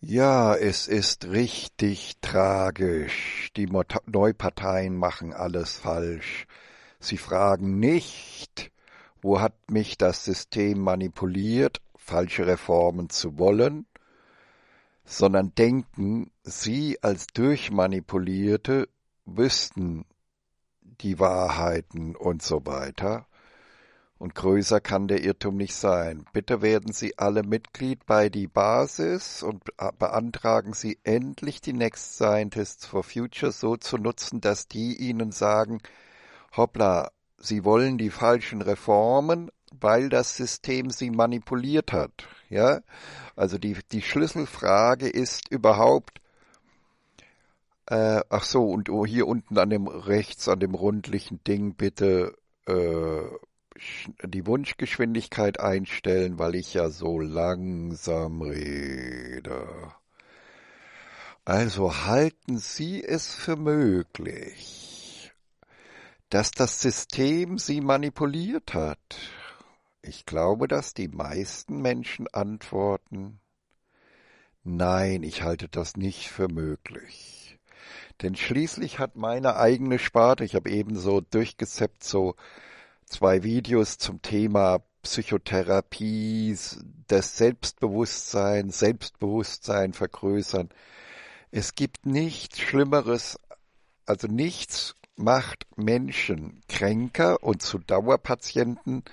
Ja, es ist richtig tragisch. Die Neuparteien machen alles falsch. Sie fragen nicht, wo hat mich das System manipuliert, falsche Reformen zu wollen, sondern denken, sie als Durchmanipulierte wüssten die Wahrheiten und so weiter und größer kann der Irrtum nicht sein. Bitte werden Sie alle Mitglied bei die Basis und beantragen Sie endlich die Next Scientists for Future so zu nutzen, dass die Ihnen sagen, hoppla, Sie wollen die falschen Reformen, weil das System Sie manipuliert hat. Ja? Also die, die Schlüsselfrage ist überhaupt, äh, ach so, und hier unten an dem rechts, an dem rundlichen Ding bitte, äh, die Wunschgeschwindigkeit einstellen, weil ich ja so langsam rede. Also halten Sie es für möglich, dass das System Sie manipuliert hat. Ich glaube, dass die meisten Menschen antworten, nein, ich halte das nicht für möglich. Denn schließlich hat meine eigene Sparte, ich habe eben so durchgezeppt, so zwei Videos zum Thema Psychotherapie, das Selbstbewusstsein, Selbstbewusstsein vergrößern. Es gibt nichts Schlimmeres, also nichts macht Menschen kränker und zu Dauerpatienten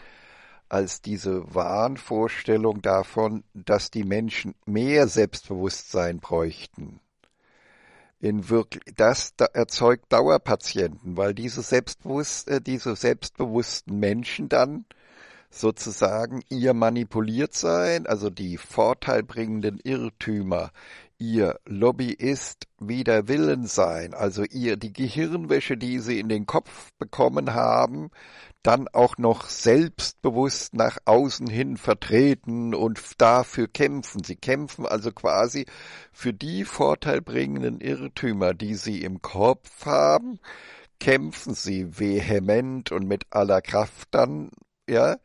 als diese Wahnvorstellung davon, dass die Menschen mehr Selbstbewusstsein bräuchten in wirklich, das da erzeugt Dauerpatienten, weil diese, Selbstbewusst, äh, diese selbstbewussten Menschen dann sozusagen ihr manipuliert sein, also die vorteilbringenden Irrtümer, ihr Lobbyist wider Willen sein, also ihr die Gehirnwäsche, die sie in den Kopf bekommen haben, dann auch noch selbstbewusst nach außen hin vertreten und dafür kämpfen. Sie kämpfen also quasi für die vorteilbringenden Irrtümer, die sie im Kopf haben, kämpfen sie vehement und mit aller Kraft dann, ja.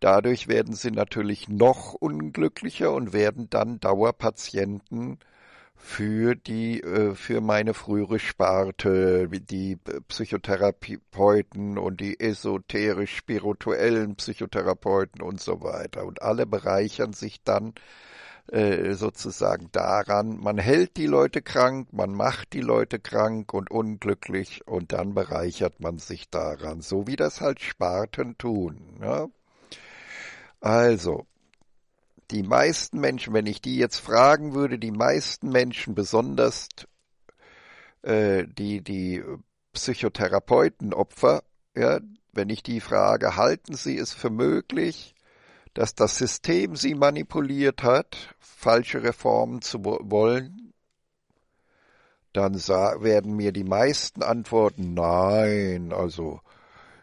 Dadurch werden sie natürlich noch unglücklicher und werden dann Dauerpatienten für die, äh, für meine frühere Sparte, die äh, Psychotherapeuten und die esoterisch-spirituellen Psychotherapeuten und so weiter. Und alle bereichern sich dann äh, sozusagen daran, man hält die Leute krank, man macht die Leute krank und unglücklich und dann bereichert man sich daran, so wie das halt Sparten tun. Ja? Also, die meisten Menschen, wenn ich die jetzt fragen würde, die meisten Menschen, besonders äh, die, die Psychotherapeutenopfer, ja, wenn ich die frage, halten Sie es für möglich, dass das System Sie manipuliert hat, falsche Reformen zu wollen, dann werden mir die meisten antworten, nein, also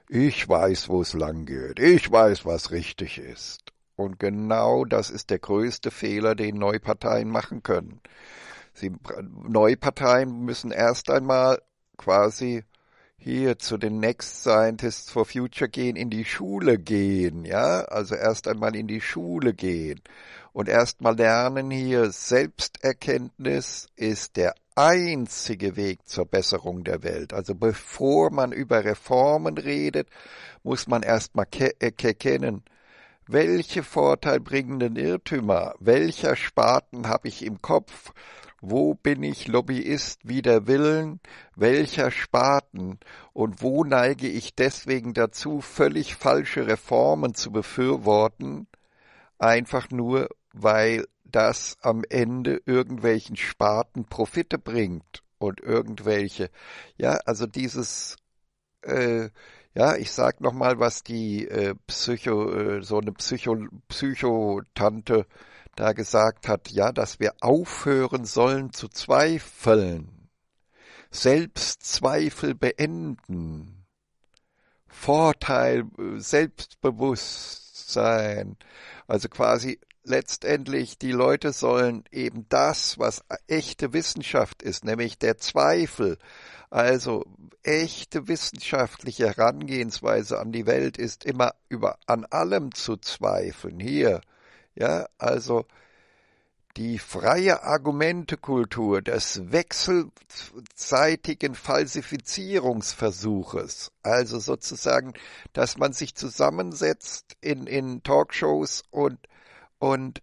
ich weiß, wo es lang geht, ich weiß, was richtig ist. Und genau das ist der größte Fehler, den Neuparteien machen können. Sie, Neuparteien müssen erst einmal quasi hier zu den Next Scientists for Future gehen, in die Schule gehen, ja, also erst einmal in die Schule gehen und erst mal lernen hier, Selbsterkenntnis ist der einzige Weg zur Besserung der Welt. Also bevor man über Reformen redet, muss man erst mal äh, erkennen, welche vorteilbringenden Irrtümer, welcher Spaten habe ich im Kopf, wo bin ich Lobbyist wider Willen, welcher Spaten und wo neige ich deswegen dazu, völlig falsche Reformen zu befürworten, einfach nur, weil das am Ende irgendwelchen Spaten Profite bringt und irgendwelche, ja, also dieses, äh, ja, ich sag noch mal, was die äh, Psycho, äh, so eine Psycho, Psychotante da gesagt hat, ja, dass wir aufhören sollen zu zweifeln, Selbstzweifel beenden, Vorteil, äh, Selbstbewusstsein, also quasi letztendlich die Leute sollen eben das, was echte Wissenschaft ist, nämlich der Zweifel, also echte wissenschaftliche Herangehensweise an die Welt ist immer über an allem zu zweifeln. Hier, ja, also die freie Argumentekultur des wechselseitigen Falsifizierungsversuches, also sozusagen, dass man sich zusammensetzt in, in Talkshows und und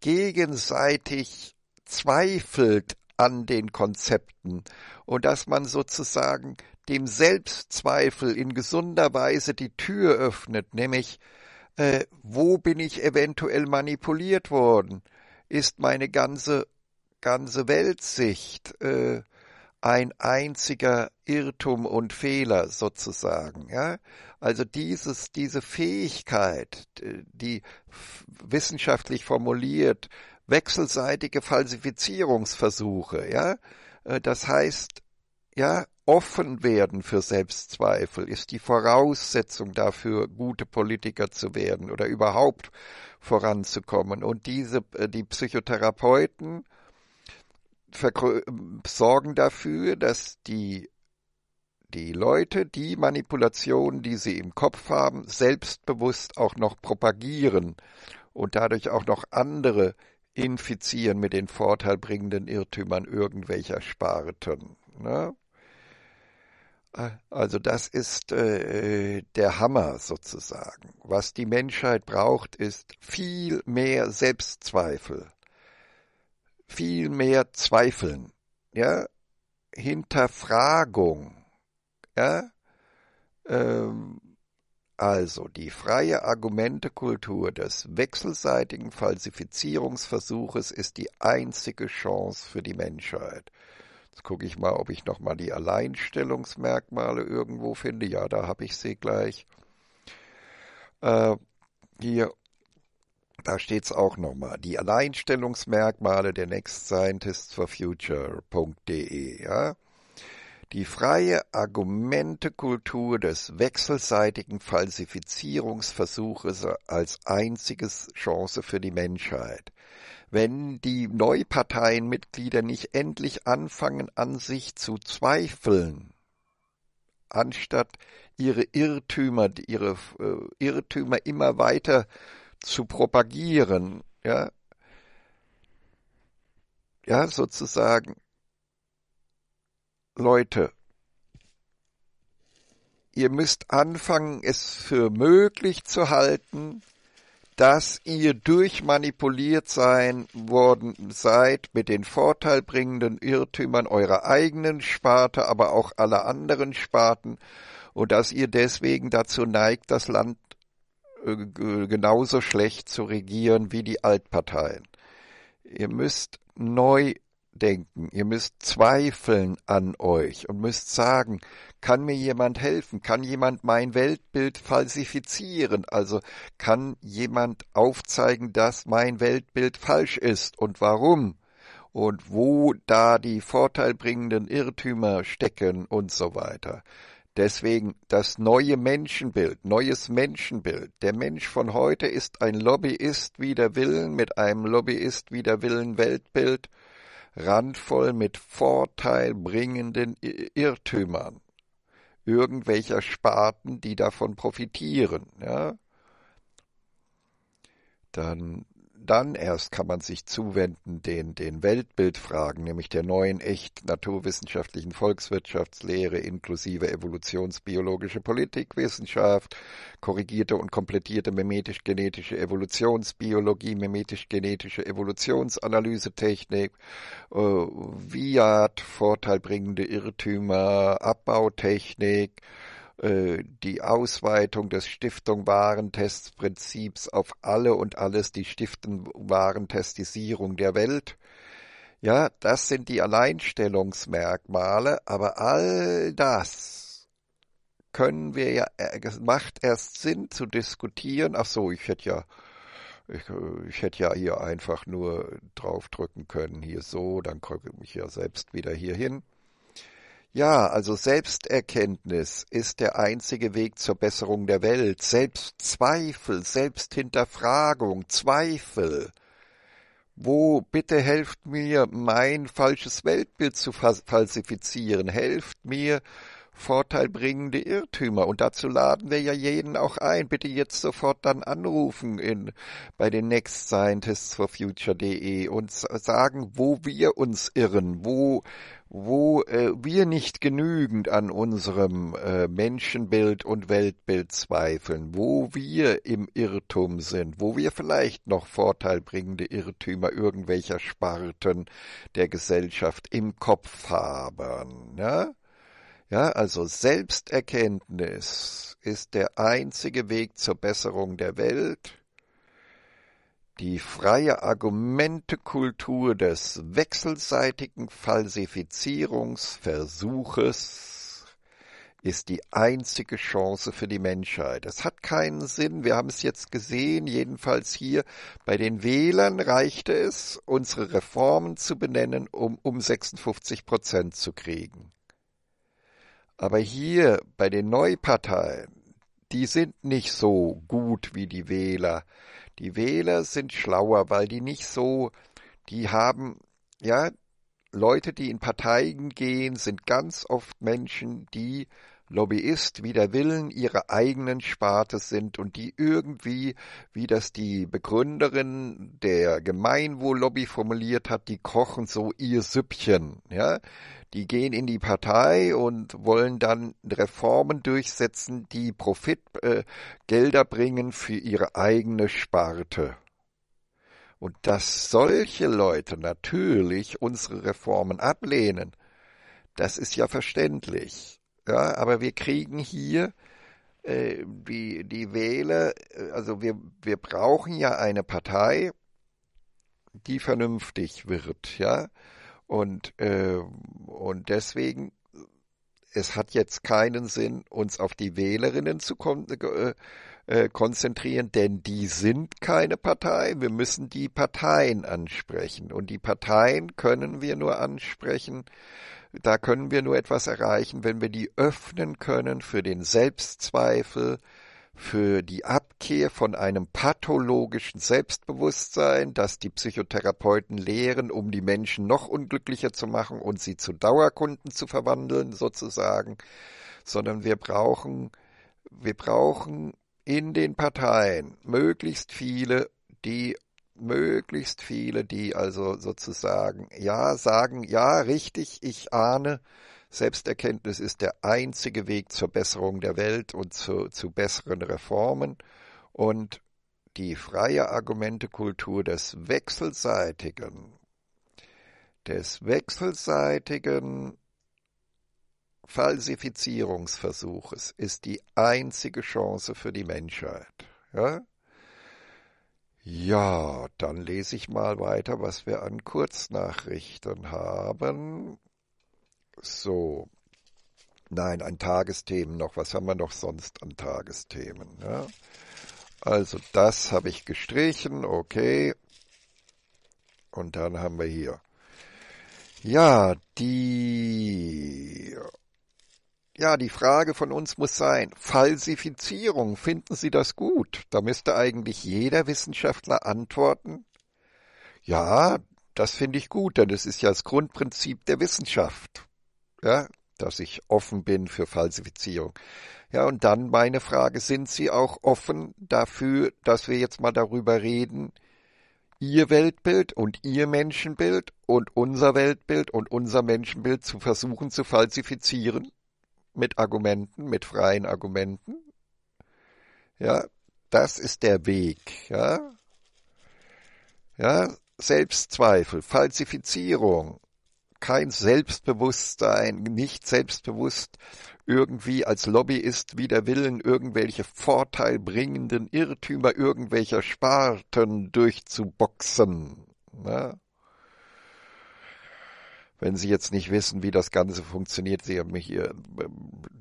gegenseitig zweifelt an den Konzepten und dass man sozusagen dem Selbstzweifel in gesunder Weise die Tür öffnet, nämlich äh, wo bin ich eventuell manipuliert worden? Ist meine ganze ganze Weltsicht äh, ein einziger Irrtum und Fehler sozusagen. Ja? Also dieses, diese Fähigkeit, die wissenschaftlich formuliert, wechselseitige Falsifizierungsversuche, ja, äh, das heißt, ja, offen werden für Selbstzweifel ist die Voraussetzung dafür, gute Politiker zu werden oder überhaupt voranzukommen. Und diese, äh, die Psychotherapeuten sorgen dafür, dass die, die Leute die Manipulationen, die sie im Kopf haben, selbstbewusst auch noch propagieren und dadurch auch noch andere infizieren mit den vorteilbringenden Irrtümern irgendwelcher Sparten. Ne? Also das ist äh, der Hammer sozusagen. Was die Menschheit braucht, ist viel mehr Selbstzweifel viel mehr Zweifeln, ja, Hinterfragung, ja, ähm, also die freie Argumentekultur des wechselseitigen Falsifizierungsversuches ist die einzige Chance für die Menschheit. Jetzt gucke ich mal, ob ich nochmal die Alleinstellungsmerkmale irgendwo finde. Ja, da habe ich sie gleich. Äh, hier da steht's auch nochmal. Die Alleinstellungsmerkmale der Next Scientists for Future.de, ja. Die freie Argumentekultur des wechselseitigen Falsifizierungsversuches als einziges Chance für die Menschheit. Wenn die Neuparteienmitglieder nicht endlich anfangen, an sich zu zweifeln, anstatt ihre Irrtümer, ihre äh, Irrtümer immer weiter zu propagieren, ja, ja, sozusagen, Leute, ihr müsst anfangen, es für möglich zu halten, dass ihr durchmanipuliert sein worden seid mit den vorteilbringenden Irrtümern eurer eigenen Sparte, aber auch aller anderen Sparten und dass ihr deswegen dazu neigt, das Land äh, genauso schlecht zu regieren wie die Altparteien. Ihr müsst neu denken, ihr müsst zweifeln an euch und müsst sagen, kann mir jemand helfen, kann jemand mein Weltbild falsifizieren, also kann jemand aufzeigen, dass mein Weltbild falsch ist und warum und wo da die vorteilbringenden Irrtümer stecken und so weiter. Deswegen das neue Menschenbild, neues Menschenbild. Der Mensch von heute ist ein Lobbyist wie der Willen mit einem Lobbyist wie der Willen Weltbild, randvoll mit vorteilbringenden Irrtümern irgendwelcher Sparten, die davon profitieren. Ja? Dann dann erst kann man sich zuwenden den, den Weltbildfragen, nämlich der neuen echt naturwissenschaftlichen Volkswirtschaftslehre inklusive evolutionsbiologische Politikwissenschaft, korrigierte und komplettierte memetisch-genetische Evolutionsbiologie, memetisch-genetische Evolutionsanalysetechnik, äh, VIAT, vorteilbringende Irrtümer, Abbautechnik, äh, die Ausweitung des Stiftung-Warentest-Prinzips auf alle und alles, die Stiftung-Warentestisierung der Welt. Ja, das sind die Alleinstellungsmerkmale, aber all das können wir ja, äh, macht erst Sinn zu diskutieren. Ach so, ich hätte ja, ich, äh, ich hätte ja hier einfach nur draufdrücken können, hier so, dann komme ich ja selbst wieder hier hin. Ja, also Selbsterkenntnis ist der einzige Weg zur Besserung der Welt. Selbstzweifel, Selbsthinterfragung, Zweifel. Wo, bitte helft mir, mein falsches Weltbild zu falsifizieren. Helft mir, vorteilbringende Irrtümer. Und dazu laden wir ja jeden auch ein. Bitte jetzt sofort dann anrufen in, bei den Next Scientists for Future.de und sagen, wo wir uns irren, wo, wo äh, wir nicht genügend an unserem äh, Menschenbild und Weltbild zweifeln, wo wir im Irrtum sind, wo wir vielleicht noch vorteilbringende Irrtümer irgendwelcher Sparten der Gesellschaft im Kopf haben. Ne? Ja, also Selbsterkenntnis ist der einzige Weg zur Besserung der Welt. Die freie Argumentekultur des wechselseitigen Falsifizierungsversuches ist die einzige Chance für die Menschheit. Es hat keinen Sinn, wir haben es jetzt gesehen, jedenfalls hier bei den Wählern reichte es, unsere Reformen zu benennen, um um 56 Prozent zu kriegen. Aber hier bei den Neuparteien, die sind nicht so gut wie die Wähler. Die Wähler sind schlauer, weil die nicht so, die haben, ja, Leute, die in Parteien gehen, sind ganz oft Menschen, die Lobbyist wider Willen ihre eigenen Sparte sind und die irgendwie, wie das die Begründerin der Gemeinwohllobby formuliert hat, die kochen so ihr Süppchen, ja. Die gehen in die Partei und wollen dann Reformen durchsetzen, die Profitgelder äh, bringen für ihre eigene Sparte. Und dass solche Leute natürlich unsere Reformen ablehnen, das ist ja verständlich. Ja, aber wir kriegen hier äh, die, die Wähler, äh, also wir, wir brauchen ja eine Partei, die vernünftig wird, ja. Und, äh, und deswegen es hat jetzt keinen Sinn, uns auf die Wählerinnen zu kon äh, äh, äh, konzentrieren, denn die sind keine Partei. Wir müssen die Parteien ansprechen. Und die Parteien können wir nur ansprechen, da können wir nur etwas erreichen, wenn wir die öffnen können für den Selbstzweifel, für die Abkehr von einem pathologischen Selbstbewusstsein, das die Psychotherapeuten lehren, um die Menschen noch unglücklicher zu machen und sie zu Dauerkunden zu verwandeln, sozusagen, sondern wir brauchen, wir brauchen in den Parteien möglichst viele, die möglichst viele, die also sozusagen ja sagen, ja, richtig, ich ahne, Selbsterkenntnis ist der einzige Weg zur Besserung der Welt und zu, zu besseren Reformen. Und die freie Argumentekultur des wechselseitigen, des wechselseitigen Falsifizierungsversuches ist die einzige Chance für die Menschheit. Ja? ja, dann lese ich mal weiter, was wir an Kurznachrichten haben. So. Nein, an Tagesthemen noch. Was haben wir noch sonst an Tagesthemen? Ja? Also das habe ich gestrichen, okay. Und dann haben wir hier. Ja, die ja, die Frage von uns muss sein, Falsifizierung, finden Sie das gut? Da müsste eigentlich jeder Wissenschaftler antworten, ja, das finde ich gut, denn es ist ja das Grundprinzip der Wissenschaft ja, dass ich offen bin für Falsifizierung. Ja, und dann meine Frage, sind Sie auch offen dafür, dass wir jetzt mal darüber reden, Ihr Weltbild und Ihr Menschenbild und unser Weltbild und unser Menschenbild zu versuchen zu falsifizieren? Mit Argumenten, mit freien Argumenten? Ja, das ist der Weg, ja? Ja, Selbstzweifel, Falsifizierung, kein Selbstbewusstsein, nicht selbstbewusst irgendwie als Lobbyist wider Willen irgendwelche vorteilbringenden Irrtümer irgendwelcher Sparten durchzuboxen. Ne? Wenn Sie jetzt nicht wissen, wie das Ganze funktioniert, Sie haben hier,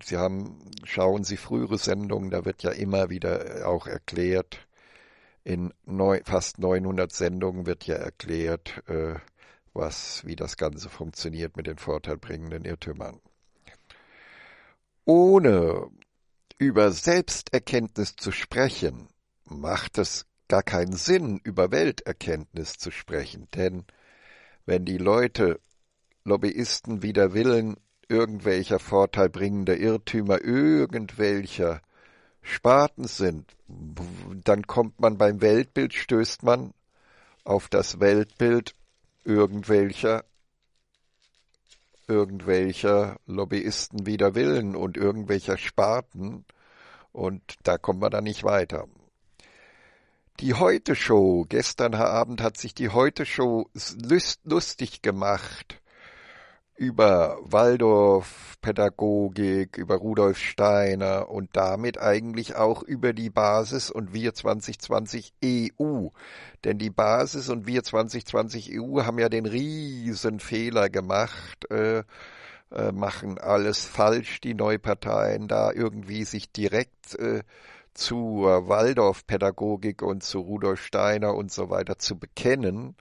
Sie haben, schauen Sie frühere Sendungen, da wird ja immer wieder auch erklärt, in neu, fast 900 Sendungen wird ja erklärt, äh, was, wie das Ganze funktioniert mit den vorteilbringenden Irrtümern. Ohne über Selbsterkenntnis zu sprechen, macht es gar keinen Sinn, über Welterkenntnis zu sprechen, denn wenn die Leute, Lobbyisten wider Willen, irgendwelcher vorteilbringender Irrtümer irgendwelcher Sparten sind, dann kommt man beim Weltbild, stößt man auf das Weltbild irgendwelcher irgendwelcher Lobbyisten wider Willen und irgendwelcher Sparten und da kommen wir dann nicht weiter. Die Heute Show, gestern Abend hat sich die Heute Show lustig gemacht über Waldorf-Pädagogik, über Rudolf Steiner und damit eigentlich auch über die Basis und wir 2020 EU. Denn die Basis und wir 2020 EU haben ja den riesen Fehler gemacht, äh, äh, machen alles falsch, die Neuparteien da irgendwie sich direkt äh, zur Waldorf-Pädagogik und zu Rudolf Steiner und so weiter zu bekennen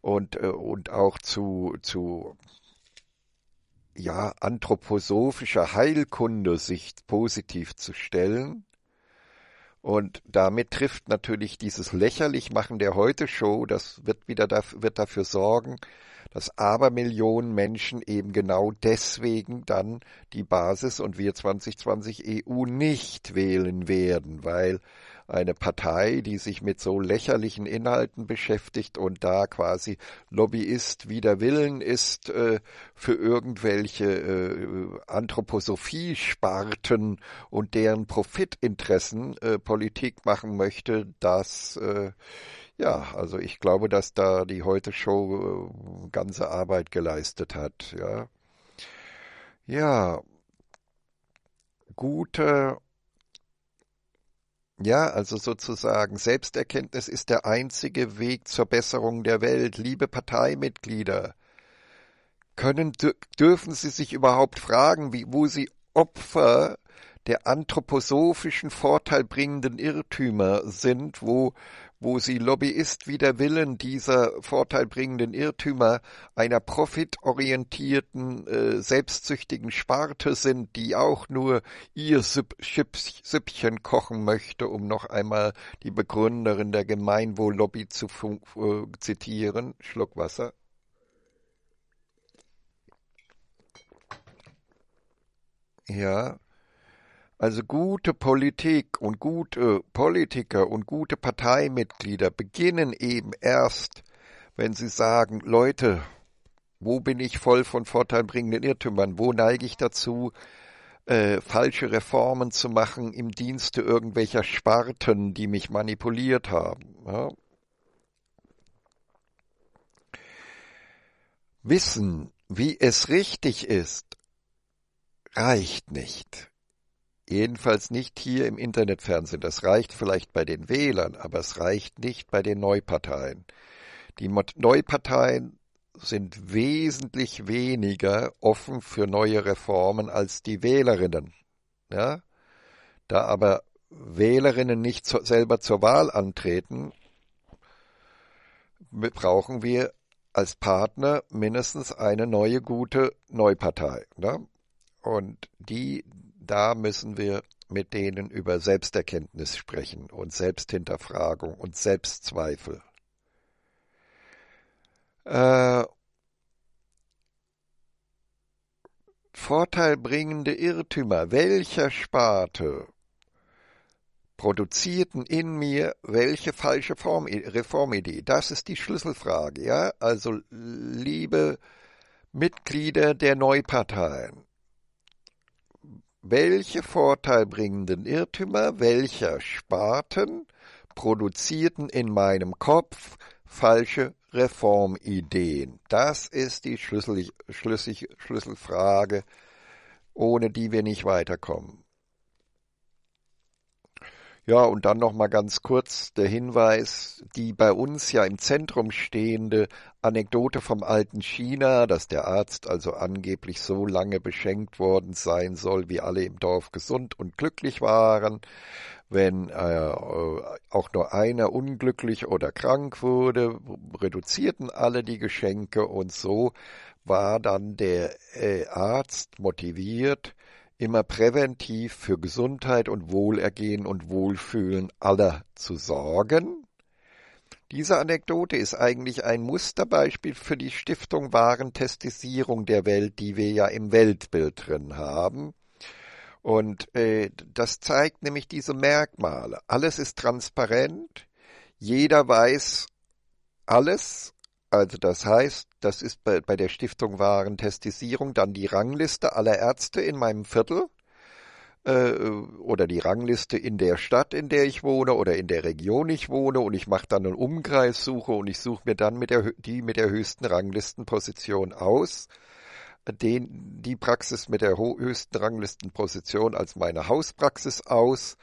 und, äh, und auch zu, zu ja, anthroposophischer Heilkunde sich positiv zu stellen. Und damit trifft natürlich dieses Lächerlichmachen der Heute-Show, das wird wieder dafür, wird dafür sorgen, dass Abermillionen Menschen eben genau deswegen dann die Basis und wir 2020 EU nicht wählen werden, weil eine Partei, die sich mit so lächerlichen Inhalten beschäftigt und da quasi Lobbyist wider Willen ist äh, für irgendwelche äh, Anthroposophie-Sparten und deren Profitinteressen äh, Politik machen möchte, dass äh, ja, also ich glaube, dass da die heute Show äh, ganze Arbeit geleistet hat, ja. Ja, gute ja, also sozusagen Selbsterkenntnis ist der einzige Weg zur Besserung der Welt. Liebe Parteimitglieder, können dürfen Sie sich überhaupt fragen, wie, wo Sie Opfer der anthroposophischen vorteilbringenden Irrtümer sind, wo wo sie Lobbyist wider Willen dieser vorteilbringenden Irrtümer einer profitorientierten, äh, selbstsüchtigen Sparte sind, die auch nur ihr Süpp Süppchen kochen möchte, um noch einmal die Begründerin der Gemeinwohllobby zu äh, zitieren. Schluck Wasser. Ja, also gute Politik und gute Politiker und gute Parteimitglieder beginnen eben erst, wenn sie sagen, Leute, wo bin ich voll von vorteilbringenden Irrtümern? Wo neige ich dazu, äh, falsche Reformen zu machen im Dienste irgendwelcher Sparten, die mich manipuliert haben? Ja? Wissen, wie es richtig ist, reicht nicht. Jedenfalls nicht hier im Internetfernsehen. Das reicht vielleicht bei den Wählern, aber es reicht nicht bei den Neuparteien. Die Neuparteien sind wesentlich weniger offen für neue Reformen als die Wählerinnen. Ja? Da aber Wählerinnen nicht zu, selber zur Wahl antreten, brauchen wir als Partner mindestens eine neue gute Neupartei. Ne? Und die da müssen wir mit denen über Selbsterkenntnis sprechen und Selbsthinterfragung und Selbstzweifel. Äh, vorteilbringende Irrtümer welcher Sparte produzierten in mir welche falsche Form, Reformidee? Das ist die Schlüsselfrage, ja? Also, liebe Mitglieder der Neuparteien, welche vorteilbringenden Irrtümer welcher Sparten produzierten in meinem Kopf falsche Reformideen. Das ist die Schlüssel, Schlüssel, Schlüsselfrage, ohne die wir nicht weiterkommen. Ja, und dann noch mal ganz kurz der Hinweis, die bei uns ja im Zentrum stehende Anekdote vom alten China, dass der Arzt also angeblich so lange beschenkt worden sein soll, wie alle im Dorf gesund und glücklich waren. Wenn äh, auch nur einer unglücklich oder krank wurde, reduzierten alle die Geschenke und so war dann der äh, Arzt motiviert, immer präventiv für Gesundheit und Wohlergehen und Wohlfühlen aller zu sorgen? Diese Anekdote ist eigentlich ein Musterbeispiel für die Stiftung Warentestisierung der Welt, die wir ja im Weltbild drin haben. Und äh, das zeigt nämlich diese Merkmale. Alles ist transparent, jeder weiß alles, also das heißt, das ist bei, bei der Stiftung Warentestisierung dann die Rangliste aller Ärzte in meinem Viertel äh, oder die Rangliste in der Stadt, in der ich wohne oder in der Region ich wohne und ich mache dann einen Umkreissuche und ich suche mir dann mit der, die mit der höchsten Ranglistenposition aus den, die Praxis mit der höchsten Ranglistenposition als meine Hauspraxis aus.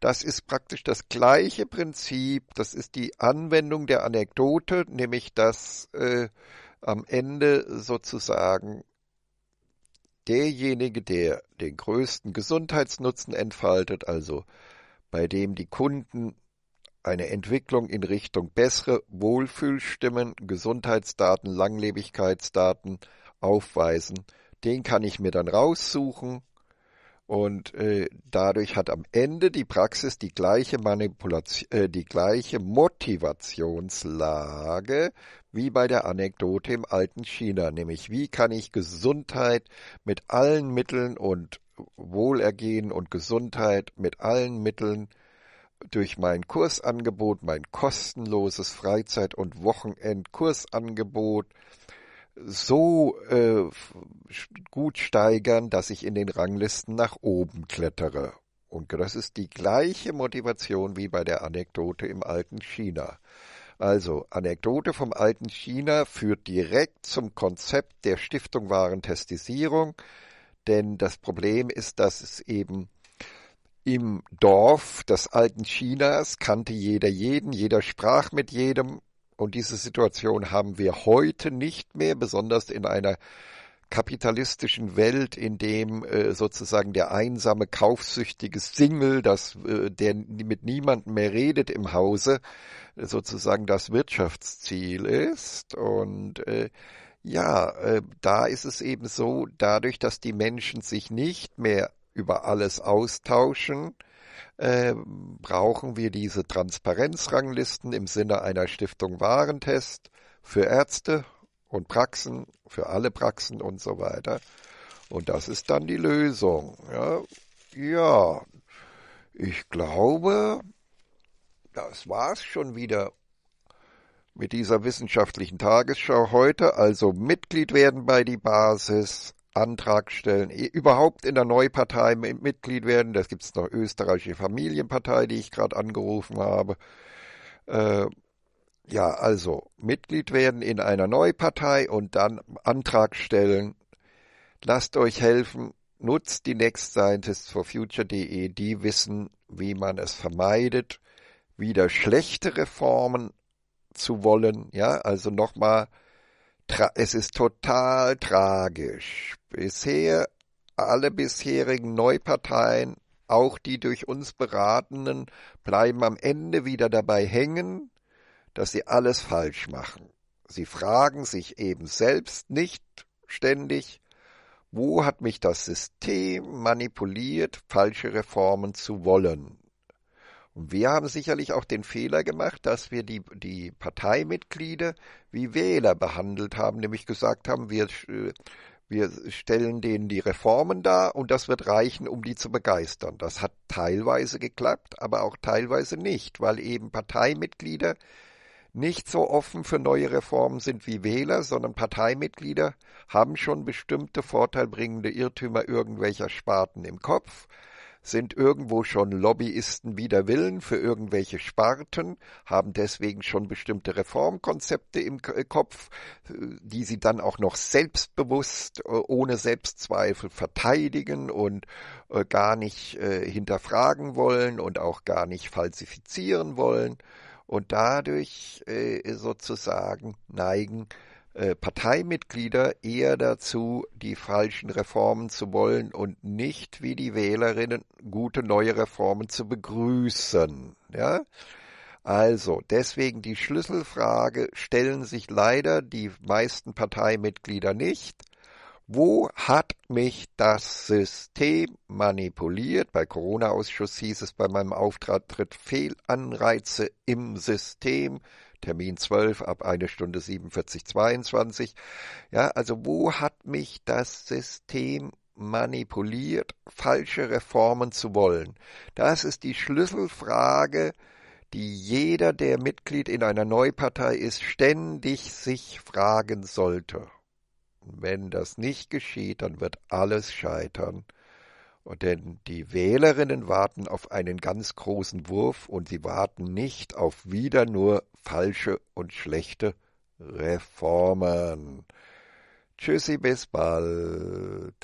Das ist praktisch das gleiche Prinzip. Das ist die Anwendung der Anekdote, nämlich dass äh, am Ende sozusagen derjenige, der den größten Gesundheitsnutzen entfaltet, also bei dem die Kunden eine Entwicklung in Richtung bessere Wohlfühlstimmen, Gesundheitsdaten, Langlebigkeitsdaten aufweisen, den kann ich mir dann raussuchen und äh, dadurch hat am Ende die Praxis die gleiche Manipulation, äh, die gleiche Motivationslage wie bei der Anekdote im alten China, nämlich wie kann ich Gesundheit mit allen Mitteln und Wohlergehen und Gesundheit mit allen Mitteln durch mein Kursangebot, mein kostenloses Freizeit- und Wochenendkursangebot so äh, gut steigern, dass ich in den Ranglisten nach oben klettere. Und das ist die gleiche Motivation wie bei der Anekdote im alten China. Also, Anekdote vom alten China führt direkt zum Konzept der Stiftung Warentestisierung, denn das Problem ist, dass es eben im Dorf des alten Chinas kannte jeder jeden, jeder sprach mit jedem und diese Situation haben wir heute nicht mehr, besonders in einer kapitalistischen Welt, in dem äh, sozusagen der einsame, kaufsüchtige Single, das, äh, der mit niemandem mehr redet im Hause, sozusagen das Wirtschaftsziel ist. Und äh, ja, äh, da ist es eben so, dadurch, dass die Menschen sich nicht mehr über alles austauschen, äh, brauchen wir diese Transparenzranglisten im Sinne einer Stiftung Warentest für Ärzte, und Praxen, für alle Praxen und so weiter. Und das ist dann die Lösung. Ja, ja ich glaube, das war's schon wieder mit dieser wissenschaftlichen Tagesschau heute. Also Mitglied werden bei die Basis, Antrag stellen, überhaupt in der Neupartei Mitglied werden. Das gibt's noch österreichische Familienpartei, die ich gerade angerufen habe. Äh, ja, also Mitglied werden in einer Neupartei und dann Antrag stellen. Lasst euch helfen, nutzt die Next Scientists for Future.de, die wissen, wie man es vermeidet, wieder schlechte Reformen zu wollen. Ja, also nochmal, es ist total tragisch. Bisher, alle bisherigen Neuparteien, auch die durch uns Beratenden, bleiben am Ende wieder dabei hängen, dass sie alles falsch machen. Sie fragen sich eben selbst nicht ständig, wo hat mich das System manipuliert, falsche Reformen zu wollen? Und wir haben sicherlich auch den Fehler gemacht, dass wir die, die Parteimitglieder wie Wähler behandelt haben, nämlich gesagt haben, wir, wir stellen denen die Reformen dar und das wird reichen, um die zu begeistern. Das hat teilweise geklappt, aber auch teilweise nicht, weil eben Parteimitglieder nicht so offen für neue Reformen sind wie Wähler, sondern Parteimitglieder haben schon bestimmte vorteilbringende Irrtümer irgendwelcher Sparten im Kopf, sind irgendwo schon Lobbyisten wider Willen für irgendwelche Sparten, haben deswegen schon bestimmte Reformkonzepte im äh, Kopf, die sie dann auch noch selbstbewusst, äh, ohne Selbstzweifel verteidigen und äh, gar nicht hinterfragen wollen und auch gar nicht falsifizieren wollen und dadurch äh, sozusagen neigen äh, Parteimitglieder eher dazu, die falschen Reformen zu wollen und nicht wie die Wählerinnen gute neue Reformen zu begrüßen. Ja? Also, deswegen die Schlüsselfrage stellen sich leider die meisten Parteimitglieder nicht. Wo hat mich das System manipuliert? Bei Corona-Ausschuss hieß es bei meinem Auftritt Fehlanreize im System. Termin 12 ab 1 Stunde 47, 22. Ja, also wo hat mich das System manipuliert, falsche Reformen zu wollen? Das ist die Schlüsselfrage, die jeder, der Mitglied in einer Neupartei ist, ständig sich fragen sollte. Wenn das nicht geschieht, dann wird alles scheitern. denn die Wählerinnen warten auf einen ganz großen Wurf und sie warten nicht auf wieder nur falsche und schlechte Reformen. Tschüssi, bis bald.